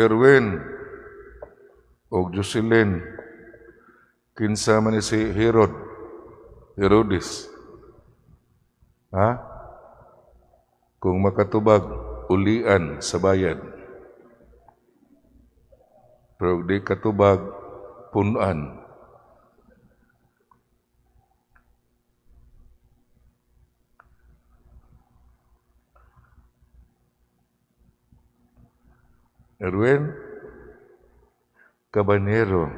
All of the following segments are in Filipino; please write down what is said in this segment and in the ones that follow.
Erwin o Jocelyn kinsa man si Herod Herodes ha kung makatubag ulian sa bayan pero di katubag punuan Erwin Cabanyero,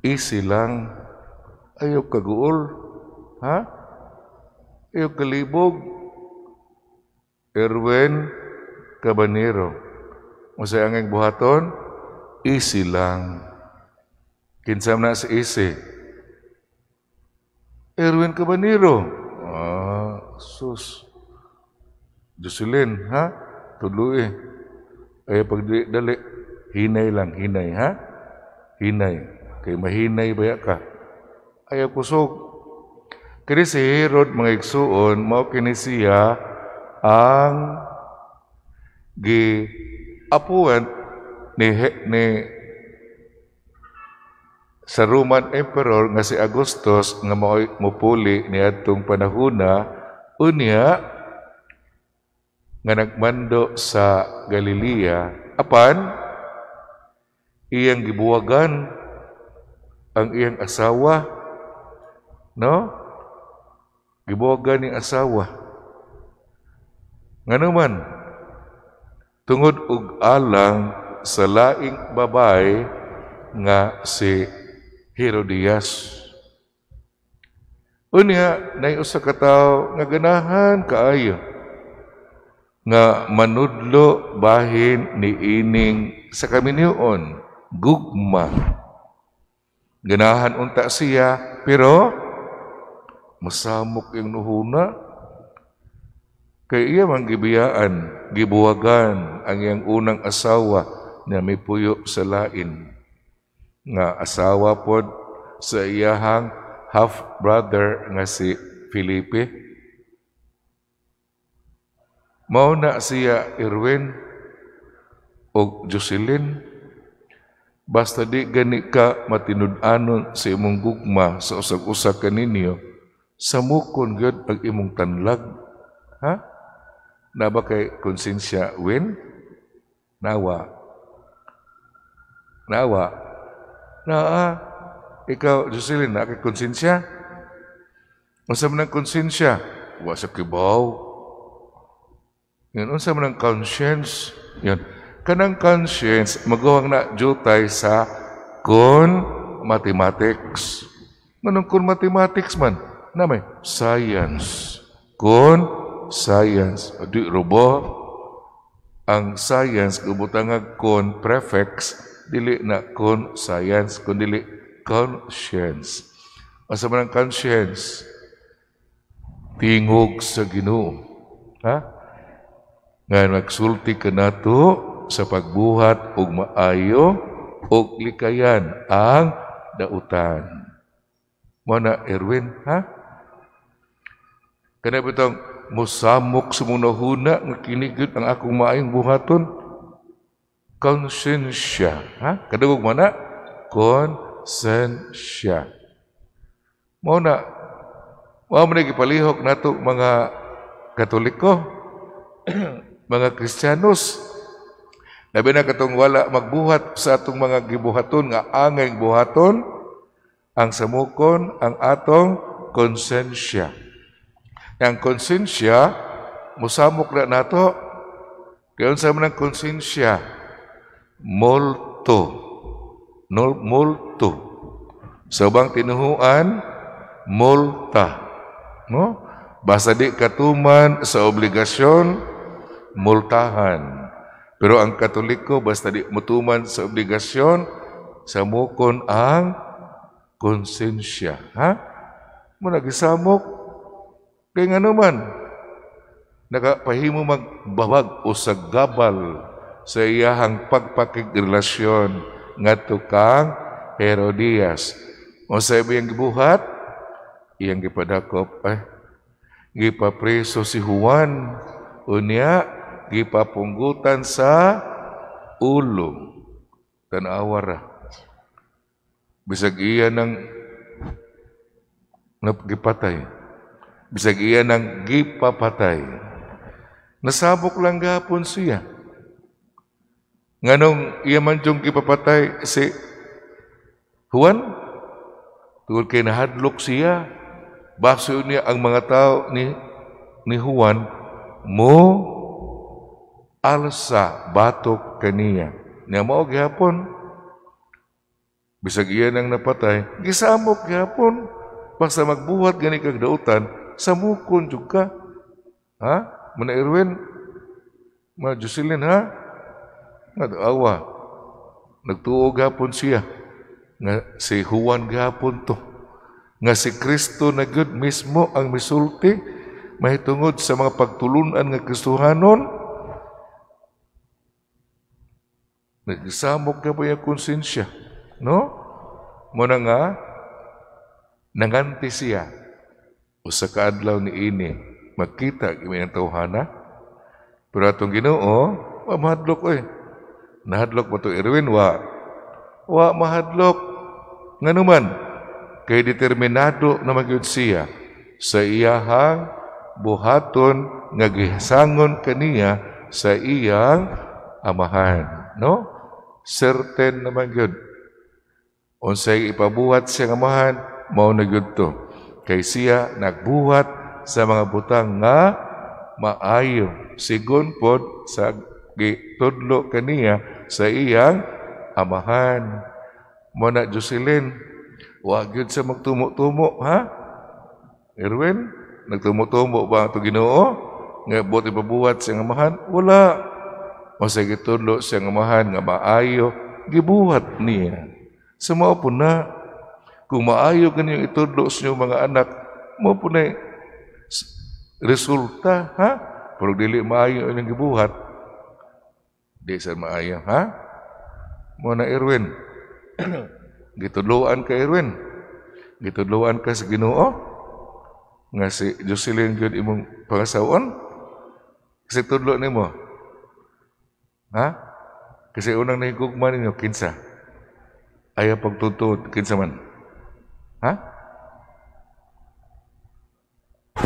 easy lang. Ayaw kaguol. Ha? Ayaw kalibog. Erwin Cabanyero. Masaya ang buhaton, easy lang. Kinsam na sa easy. Erwin Cabanyero. Ah, sus. Jocelyn, ha? Tuloy eh. Eh, pag dali, hinay lang, hinay, ha? Hinay. Kay mahinay ba ka? Ayaw kusog. Kini si Herod mga igsuon, mao kini siya ang gi apuan ni ni sa Roman Emperor nga si Augustus nga mao mupuli niadtong panahuna unya nga nagmando sa Galilea apan iyang gibuwagan ang iyang asawa no gibuwagan ni asawa nganuman tungod og alang sa laing babay nga si Herodias unya nay usa ka tawo nga ganahan kaayo nga manudlo bahin ni ining sa kami niyon gugma ganahan unta siya pero masamok yung nuhuna kay iya mang gibiyaan gibuwagan ang iyang unang asawa na may puyo sa lain nga asawa pod sa iyahang half brother nga si Felipe Mauna siya Irwin o Jocelyn basta di gani ka matinud-anon sa imong gugma sa usag-usa kaninyo samukon gud ang imong tanlag ha na ba kay konsensya win nawa nawa naa ikaw Jocelyn na kay konsensya Masa man ang konsensya? Wa sa kibaw. Yan, unsa man ang conscience? Yan. Kanang conscience, magawang na jutay sa kun mathematics. Manong kun mathematics man, namay, science. Kun science. Di robo, ang science, gubutangag kun prefix, dili na kun science, kun dili conscience. Asa man ang conscience? Tingog sa ginoo. Ha? ngan magsulti kena tu sa pagbuhat og maayo og likayan ang dautan. Mo na Erwin, ha? Kana bitong musamok semua huna ngkini kinigit ang aku maing buhatun. Konsensya, ha? Kada ug mana? Konsensya. Mana? Mau Mo man gipalihok nato mga Katoliko. mga Kristiyanos. Labi na katong wala magbuhat sa atong mga gibuhaton nga angay buhaton ang samukon ang atong konsensya. Ang konsensya musamok ra nato kayon sa manang konsensya multo no, multo sa ubang tinuhuan multa no basta di katuman sa obligasyon multahan. Pero ang katoliko basta di mutuman sa obligasyon, sa mukon ang konsensya. Ha? Managisamok. Kaya nga naman, nakapahimo magbabag o sa gabal sa iyahang pagpakigrelasyon nga tukang Herodias. O sa iyang gibuhat, iyang gipadakop, eh, gipapreso si Juan, unya, gipapunggutan sa ulo. Tanawa ra. Bisag iya ng gipatay Bisag iya ng gipapatay. Nasabok lang gapon siya. Nganong iya man yung gipapatay si Juan? Tungkol kay nahadlok siya. Baso niya ang mga tao ni ni Juan mo alsa batok kaniya. Nga mao gihapon. Bisag iyan nang napatay, gisamok gihapon. Basta magbuhat gani kag dautan, samukon jud ka. Ha? Muna Irwin, mga Jocelyn ha? Nagawa. Nagtuo gapon siya. Nga si Juan gapon to. Nga si Kristo na gud mismo ang misulti mahitungod sa mga pagtulunan nga Kristohanon Nagsamok ka po yung konsensya. No? Muna nga, nanganti siya. O sa kaadlaw ni ini, magkita kami ng tawhana. Pero atong ginoo, wa mahadlok ko eh. Nahadlok mo to Erwin, wa. Wa mahadlok. Nga naman, kay determinado na magyud siya sa iyahang buhaton nga gihasangon kaniya sa iyang amahan. No? Certain naman yun. Unsay ipabuhat siya nga amahan, mao na yun to. Kay siya nagbuhat sa mga butang nga maayo. Sigun po sa gitudlo kaniya sa iyang amahan. Muna Jocelyn, wag yun sa magtumo-tumo, ha? Erwin, nagtumo-tumo ba ito ginoo? Nga buti ipabuhat sa amahan? Wala. Masa gitu lo siang mahan ngama ayo gibuat ni. Semua pun na kuma ayo kenyo kan itu lo senyo mga anak mo pun resulta ha perlu dili maayo yang gibuhat di sa maayo ha mo na Erwin gituluan ka Erwin gituluan ka sa Ginoo oh? nga si Jocelyn gyud imong pangasawon sa ni nimo Ha? Kasi unang nahigugma ninyo, kinsa. Ayaw pagtutuod, kinsa man. Ha?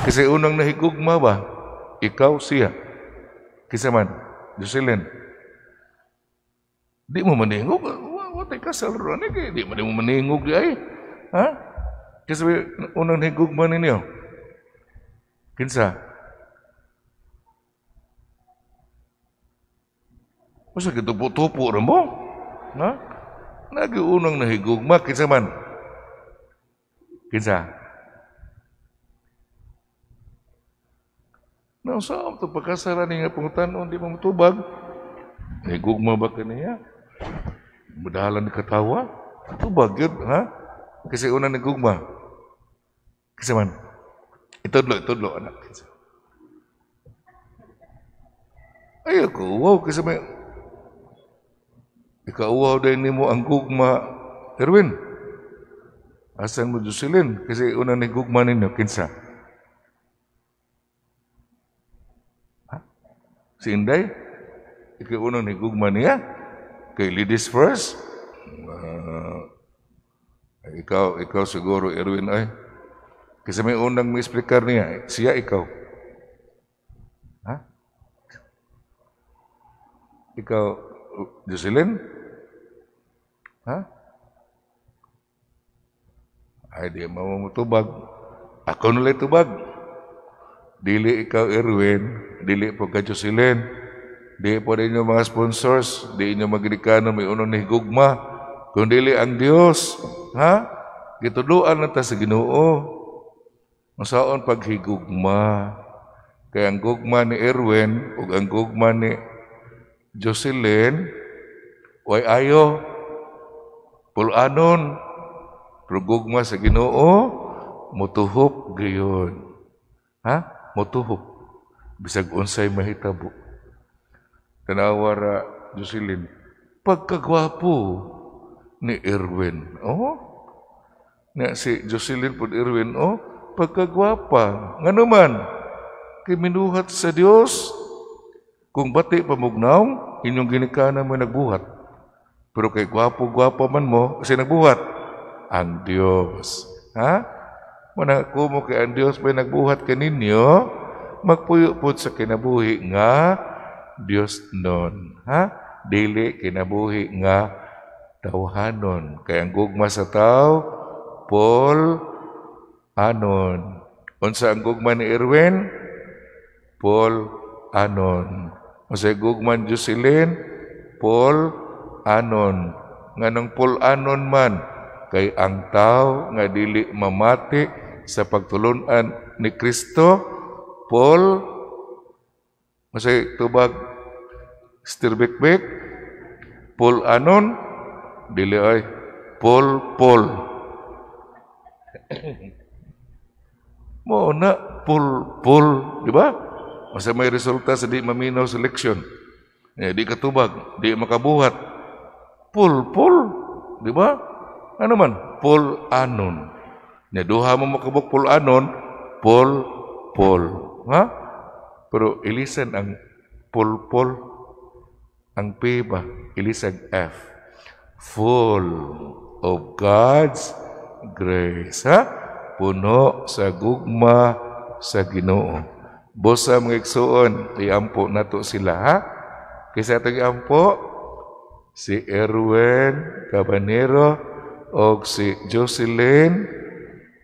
Kasi unang nahigugma ba, ikaw siya. Kinsa man, Jocelyn. Di mo maningog. Watay ka sa runig eh. Di mo mo maningog ay. Ha? Kasi unang nahigugma ninyo, Kinsa. Masa kita tupuk tupuk rembo? Ha? Nagi unang na higugma kinsa man? Kinsa? Na usaw to pagkasaran ni nga ya. pangutan on di mamutubag. Higugma ba kaniya? ya, ni katawa? Tubag yun, ha? Kasi unang ni higugma. Kinsa man? Itudlo, itudlo anak. Kinsa? Ayoko, wow, kasi Ika uwa udah ini mau ang ma Erwin, asan mo dusilin? Kasi una ni gugma ninyo, kinsa. Ha? Si Inday, ika una ni gugma niya. Ha? Kay ladies first. Uh, ah, ikaw, ikaw siguro, Erwin, ay. Kasi may unang mi-explicar niya, siya ikaw. Ha? Ikaw, Jocelyn, Ha? Ay, di tubag. Ako nila tubag. Dili ikaw, Erwin. Dili po ka, Jocelyn. Di po rin yung mga sponsors. Di inyo magdikano may unong higugma. Kung dili ang Dios. Ha? Gituduan na ta sa ginoo. Masaon paghigugma. Kaya ang gugma ni Erwin ug ang gugma ni Jocelyn, way ayo Pulanon, rugugma sa ginoo, mutuhop gayon. Ha? Mutuhop. Bisag unsay mahitabo. Tanawara, Jocelyn, pagkagwapo ni Irwin. Oh? Nga si Jocelyn po Irwin, oh, pagkagwapa. Nga naman, kiminuhat sa Dios, kung bati pamugnaw, inyong ginikana mo nagbuhat. Pero kay gwapo-gwapo man mo, kasi nagbuhat, ang Diyos. Ha? Muna mo kay ang Diyos may nagbuhat kaninyo, magpuyupod sa kinabuhi nga Diyos nun. Ha? Dili kinabuhi nga tawhanon. Kay ang gugma sa tao, Paul Anon. Unsa ang gugma ni Irwin? Paul Anon. Unsa gugma ni Jocelyn? Paul pul-anon. nga nang pul-anon man kay ang tao nga dili mamati sa pagtulunan ni Kristo pul masay tubag stirbikbik pul-anon, dili ay pul pul mo na pul pul di ba masa may resulta sa di maminaw selection eh, di katubag di makabuhat Pul-pul. Di ba? Ano man? Pul-anon. Nya duha mo makabok pul-anon, pul-pul. ha Pero ilisan ang pul-pul. Ang P ba? Ilisag F. Full of God's grace. Ha? Puno sa gugma sa ginoo. Bosa mga iksuon, iampo na to sila ha? Kaysa itong si Erwin Cabanero o si Jocelyn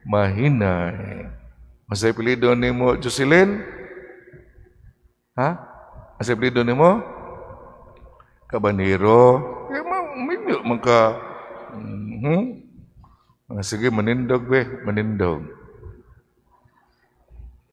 Mahina. Masa pilih doon ni mo Jocelyn? Ha? Masa pilih doon ni mo? Cabanero. Ya, ma minyo maka. Mm -hmm. hmm. Sige, menindog be, menindog.